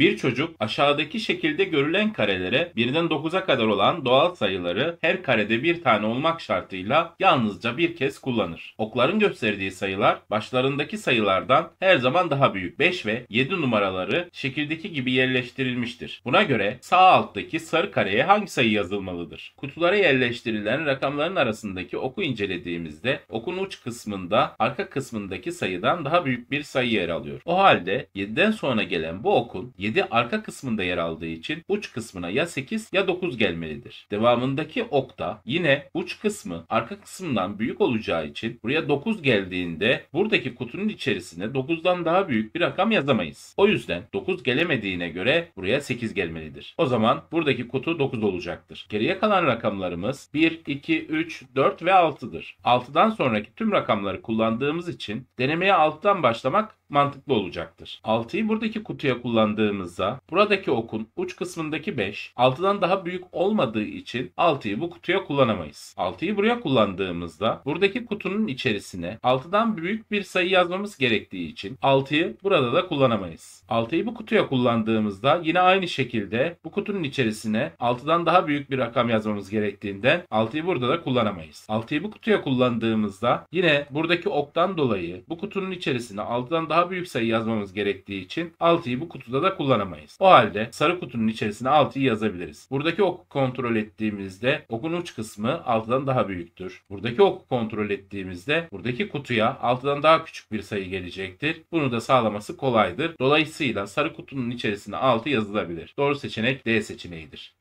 Bir çocuk aşağıdaki şekilde görülen karelere birden 9'a kadar olan doğal sayıları her karede bir tane olmak şartıyla yalnızca bir kez kullanır. Okların gösterdiği sayılar başlarındaki sayılardan her zaman daha büyük. 5 ve 7 numaraları şekildeki gibi yerleştirilmiştir. Buna göre sağ alttaki sarı kareye hangi sayı yazılmalıdır? Kutulara yerleştirilen rakamların arasındaki oku incelediğimizde okun uç kısmında arka kısmındaki sayıdan daha büyük bir sayı yer alıyor. O halde 7'den sonra gelen bu okun 7 7 arka kısmında yer aldığı için uç kısmına ya 8 ya 9 gelmelidir. Devamındaki ok da yine uç kısmı arka kısmından büyük olacağı için buraya 9 geldiğinde buradaki kutunun içerisine 9'dan daha büyük bir rakam yazamayız. O yüzden 9 gelemediğine göre buraya 8 gelmelidir. O zaman buradaki kutu 9 olacaktır. Geriye kalan rakamlarımız 1, 2, 3, 4 ve 6'dır. 6'dan sonraki tüm rakamları kullandığımız için denemeye 6'dan başlamak mantıklı olacaktır. 6'yı buradaki kutuya kullandığımızda buradaki okun uç kısmındaki 5 6'dan daha büyük olmadığı için 6'yı bu kutuya kullanamayız. 6'yı buraya kullandığımızda buradaki kutunun içerisine 6'dan büyük bir sayı yazmamız gerektiği için 6'yı burada da kullanamayız. 6'yı bu kutuya kullandığımızda yine aynı şekilde bu kutunun içerisine 6'dan daha büyük bir rakam yazmamız gerektiğinden 6'yı burada da kullanamayız. 6'yı bu kutuya kullandığımızda yine buradaki oktan dolayı bu kutunun içerisine 6'dan daha daha büyük sayı yazmamız gerektiği için 6'yı bu kutuda da kullanamayız. O halde sarı kutunun içerisine 6'yı yazabiliriz. Buradaki oku kontrol ettiğimizde okun uç kısmı 6'dan daha büyüktür. Buradaki oku kontrol ettiğimizde buradaki kutuya 6'dan daha küçük bir sayı gelecektir. Bunu da sağlaması kolaydır. Dolayısıyla sarı kutunun içerisine 6 yazılabilir. Doğru seçenek D seçeneğidir.